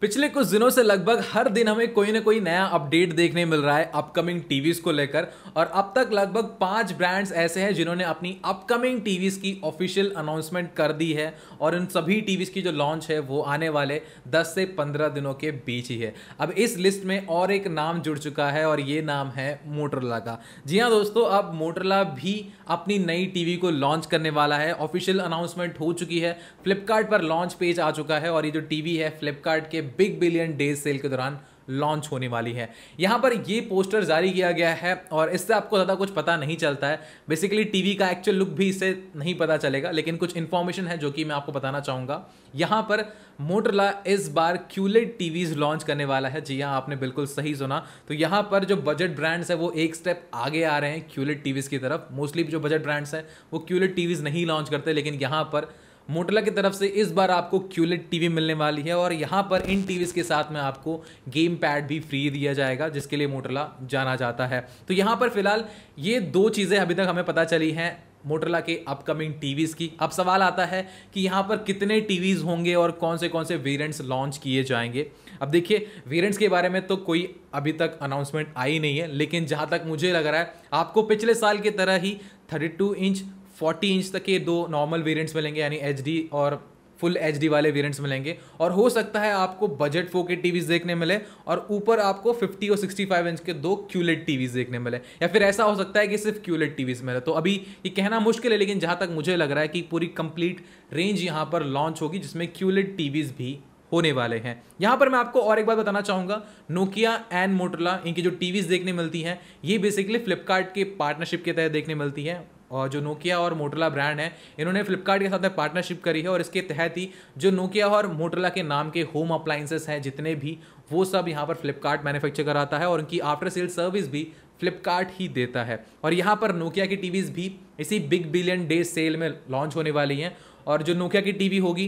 पिछले कुछ दिनों से लगभग हर दिन हमें कोई ना कोई नया अपडेट देखने मिल रहा है अपकमिंग टीवीज को लेकर और अब तक लगभग पांच ब्रांड्स ऐसे हैं जिन्होंने अपनी अपकमिंग टीवीज की ऑफिशियल अनाउंसमेंट कर दी है और इन सभी टीवीज की जो लॉन्च है वो आने वाले 10 से 15 दिनों के बीच ही है अब इस लिस्ट में और एक नाम जुड़ चुका है और ये नाम है मोटरला का जी हाँ दोस्तों अब मोटरला भी अपनी नई टीवी को लॉन्च करने वाला है ऑफिशियल अनाउंसमेंट हो चुकी है फ्लिपकार्ट पर लॉन्च पेज आ चुका है और ये जो टीवी है फ्लिपकार्ट के बिग बिलियन डे सेल के दौरान लॉन्च होने वाली है यहाँ पर ये पोस्टर जारी किया गया है और इससे आपको ज़्यादा कुछ पता नहीं चलता है बेसिकली टीवी का एक्चुअल लुक भी इससे नहीं पता चलेगा लेकिन कुछ इन्फॉर्मेशन है जो कि मैं आपको बताना चाहूँगा यहाँ पर मोटरला इस बार क्यूलेट टीवीज लॉन्च करने वाला है जी हाँ आपने बिल्कुल सही सुना तो यहाँ पर जो बजट ब्रांड्स है वो एक स्टेप आगे आ रहे हैं क्यूलेट टीवीज़ की तरफ मोस्टली जो बजट ब्रांड्स हैं वो क्यूलेट टीवीज़ नहीं लॉन्च करते लेकिन यहाँ पर मोटला की तरफ से इस बार आपको क्यूलेट टीवी मिलने वाली है और यहाँ पर इन टीवीज़ के साथ में आपको गेम पैड भी फ्री दिया जाएगा जिसके लिए मोटला जाना जाता है तो यहाँ पर फिलहाल ये दो चीज़ें अभी तक हमें पता चली हैं मोटरला के अपकमिंग टीवीज़ की अब सवाल आता है कि यहाँ पर कितने टीवीज़ होंगे और कौन से कौन से वेरिएंट्स लॉन्च किए जाएंगे अब देखिए वेरिएंट्स के बारे में तो कोई अभी तक अनाउंसमेंट आई नहीं है लेकिन जहाँ तक मुझे लग रहा है आपको पिछले साल की तरह ही 32 इंच 40 इंच तक के दो नॉर्मल वेरिएंट्स मिलेंगे यानी एच और फुल एच वाले वेरिएंट्स मिलेंगे और हो सकता है आपको बजट फोके के टीवीज देखने मिले और ऊपर आपको 50 और 65 इंच के दो क्यूलेट टीवीज e देखने मिले या फिर ऐसा हो सकता है कि सिर्फ क्यूलेट टीवीज e मिले तो अभी ये कहना मुश्किल है लेकिन जहाँ तक मुझे लग रहा है कि पूरी कंप्लीट रेंज यहाँ पर लॉन्च होगी जिसमें क्यूलेट टीवीज e भी होने वाले हैं यहाँ पर मैं आपको और एक बात बताना चाहूँगा नोकिया एंड मोटरला इनकी जो टीवीज़ देखने मिलती हैं ये बेसिकली फ्लिपकार्ट के पार्टनरशिप के तहत देखने मिलती है और जो नोकिया और मोटोला ब्रांड है इन्होंने फ्लिपकार्ट के साथ पार्टनरशिप करी है और इसके तहत ही जो नोकिया और मोटोला के नाम के होम अप्लाइंसेस हैं जितने भी वो सब यहाँ पर फ्लिपकार्ट मैन्युफैक्चर कराता है और उनकी आफ्टर सेल सर्विस भी फ्लिपकार्ट ही देता है और यहाँ पर नोकिया की टीवीज़ भी इसी बिग बिलियन डे सेल में लॉन्च होने वाली हैं और जो नोकिया की टीवी होगी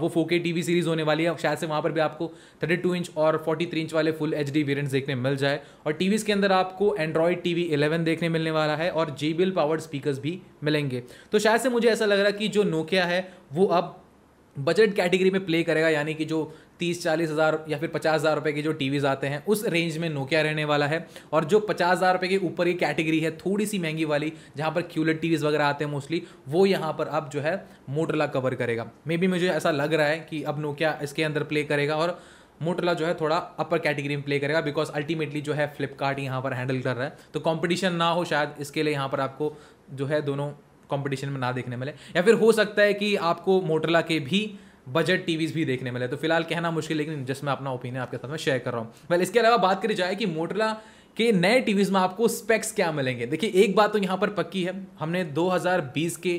वो फोर के टी सीरीज़ होने वाली है शायद से वहाँ पर भी आपको थर्टी टू इंच और फोर्टी थ्री इंच वाले फुल एच डी वेरियंट्स देखने मिल जाए और टी के अंदर आपको एंड्रॉयड टी वी इलेवन देखने मिलने वाला है और J B L powered speaker भी मिलेंगे तो शायद से मुझे ऐसा लग रहा है कि जो नोकिया है वो अब बजट कैटेगरी में प्ले करेगा यानी कि जो तीस चालीस हज़ार या फिर पचास हज़ार रुपये के जो टीवीज़ आते हैं उस रेंज में नोकिया रहने वाला है और जो पचास हज़ार रुपये के ऊपर की कैटेगरी है थोड़ी सी महंगी वाली जहाँ पर क्यूलेट टीवीज़ वगैरह आते हैं मोस्टली वो यहाँ पर अब जो है मोटरला कवर करेगा मे बी मुझे ऐसा लग रहा है कि अब नोकिया इसके अंदर प्ले करेगा और मोटरला जो है थोड़ा अपर कैटेगरी में प्ले करेगा बिकॉज अल्टीमेटली जो है फ्लिपकार्ट यहाँ पर हैंडल कर रहा है तो कॉम्पिटिशन ना हो शायद इसके लिए यहाँ पर आपको जो है दोनों कॉम्पिटिशन में ना देखने मिले या फिर हो सकता है कि आपको मोटरला के भी बजट टीवीज़ भी देखने मिले तो फिलहाल कहना मुश्किल लेकिन जस्ट मैं अपना ओपिनियन आपके साथ में शेयर कर रहा हूँ वेल इसके अलावा बात करी जाए कि मोटरला कि नए टीवीज़ में आपको स्पेक्स क्या मिलेंगे देखिए एक बात तो यहाँ पर पक्की है हमने 2020 के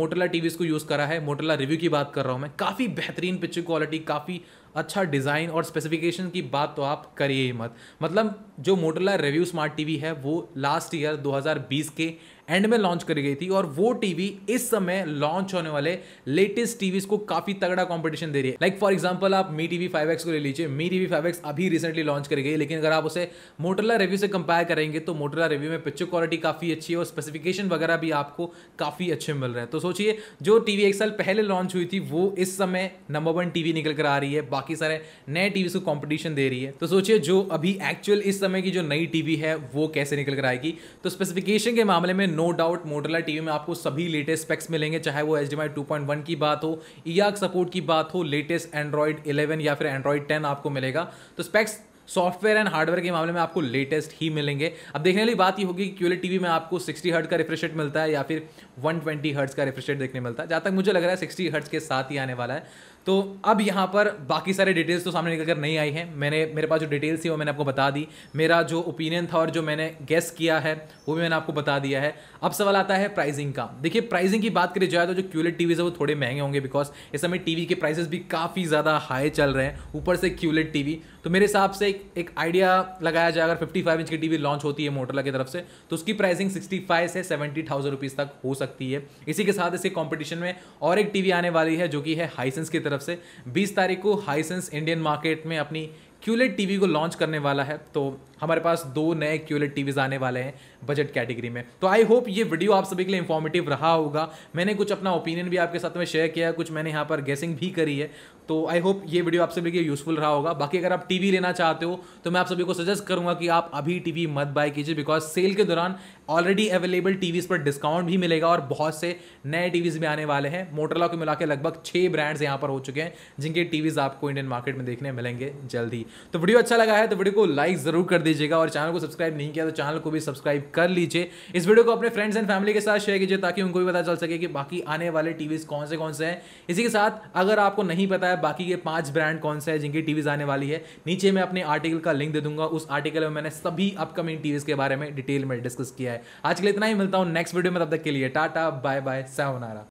मोटरला टीवीज़ को यूज़ करा है मोटरला रिव्यू की बात कर रहा हूँ मैं काफ़ी बेहतरीन पिक्चर क्वालिटी काफ़ी अच्छा डिज़ाइन और स्पेसिफिकेशन की बात तो आप करिए ही मत मतलब जो मोटरला रिव्यू स्मार्ट टीवी है वो लास्ट ईयर 2020 के एंड में लॉन्च करी गई थी और वो टीवी इस समय लॉन्च होने वाले लेटेस्ट टीवीज को काफी तगड़ा कंपटीशन दे रही है लाइक फॉर एग्जांपल आप मी टीवी फाइव को ले लीजिए मी टीवी फाइव अभी रिसेंटली लॉन्च करी गई लेकिन अगर आप उसे मोटरला रिव्यू से कंपेयर करेंगे तो मोटोला रिव्यू में पिक्चर क्वालिटी काफी अच्छी है और स्पेसिफिकेशन वगैरह भी आपको काफी अच्छे मिल रहे हैं तो सोचिए जो टीवी एक साल पहले लॉन्च हुई थी वो इस समय नंबर वन टीवी निकल कर आ रही है बाकी बाकी सारे नए टीवी को कॉम्पिटिशन दे रही है तो सोचिए जो अभी एक्चुअल इस समय की जो नई टीवी है वो कैसे निकल कर आएगी तो स्पेसिफिकेशन के मामले में नो डाउट मोटरला टीवी में आपको सभी लेटेस्ट स्पेक्स मिलेंगे चाहे वो एच डी की बात हो या e सपोर्ट की बात हो लेटेस्ट एंड्रॉइड 11 या फिर एंड्रॉइड 10 आपको मिलेगा तो स्पेक्स सॉफ्टवेयर एंड हार्डवेयर के मामले में आपको लेटेस्ट ही मिलेंगे अब देखने वाली बात ये होगी कि क्यूलेट टीवी में आपको 60 हर्ट का रिफ्रेश रेट मिलता है या फिर 120 हर्ट्स का रिफ्रेश रेट देखने मिलता है जहाँ तक मुझे लग रहा है 60 हर्ट्स के साथ ही आने वाला है तो अब यहाँ पर बाकी सारे डिटेल्स तो सामने निकलकर नहीं आई हैं मैंने मेरे पास जो डिटेल्स थी वो मैंने आपको बता दी मेरा जो ओपिनियन था और जो मैंने गेस किया है वो भी मैंने आपको बता दिया है अब सवाल आता है प्राइसिंग का देखिए प्राइसिंग की बात करी जाए तो जो क्यूलेट टीवीज़ है वो थोड़े महंगे होंगे बिकॉज इस समय टीवी के प्राइसेस भी काफ़ी ज़्यादा हाई चल रहे हैं ऊपर से क्यूलेट टीवी तो मेरे हिसाब से एक, एक आइडिया लगाया जाए अगर 55 इंच की टीवी लॉन्च होती है मोटरला की तरफ से तो उसकी प्राइसिंग 65 से 70 थाउजेंड रुपीज़ तक हो सकती है इसी के साथ इसे कॉम्पिटिशन में और एक टीवी आने वाली है जो कि है हाईसेंस की तरफ तरफ से 20 तारीख को हाईसेंस इंडियन मार्केट में अपनी क्यूलेट टीवी को लॉन्च करने वाला है तो हमारे पास दो नए क्यूलेट टीवीज आने वाले हैं बजट कैटेगरी में तो आई होप ये वीडियो आप सभी के लिए इन्फॉर्मेटिव रहा होगा मैंने कुछ अपना ओपिनियन भी आपके साथ में शेयर किया कुछ मैंने यहाँ पर गेसिंग भी करी है तो आई होप ये वीडियो आप सभी के लिए यूजफुल रहा होगा बाकी अगर आप टीवी लेना चाहते हो तो मैं आप सभी को सजेस्ट करूंगा कि आप अभी टीवी मत बाय कीजिए बिकॉज सेल के दौरान ऑलरेडी अवेलेबल टीवीज़ पर डिस्काउंट भी मिलेगा और बहुत से नए टीवीज़ भी आने वाले हैं मोटरला को मिला के लगभग छह ब्रांड्स यहाँ पर हो चुके हैं जिनके टीवीज़ आपको इंडियन मार्केट में देखने मिलेंगे जल्दी तो वीडियो अच्छा लगा है तो वीडियो को लाइक ज़रूर कर दीजिएगा और चैनल को सब्सक्राइब नहीं किया तो चैनल को भी सब्सक्राइब कर लीजिए इस वीडियो को अपने फ्रेंड्स एंड फैमिली के साथ शेयर कीजिए ताकि उनको भी पता चल सके कि बाकी आने वाले टीवीज़ कौन से कौन से हैं इसी के साथ अगर आपको नहीं पता है बाकी के पांच ब्रांड कौन से हैं जिनकी टीवीज़ आने वाली है नीचे मैं अपने आर्टिकल का लिंक दे दूंगा उस आर्टिकल में मैंने सभी अपकमिंग टीवीज़ के बारे में डिटेल में डिस्कस किया है है आज के लिए इतना ही मिलता हूँ नेक्स्ट वीडियो में तब तक के लिए टाटा बाय बाय सा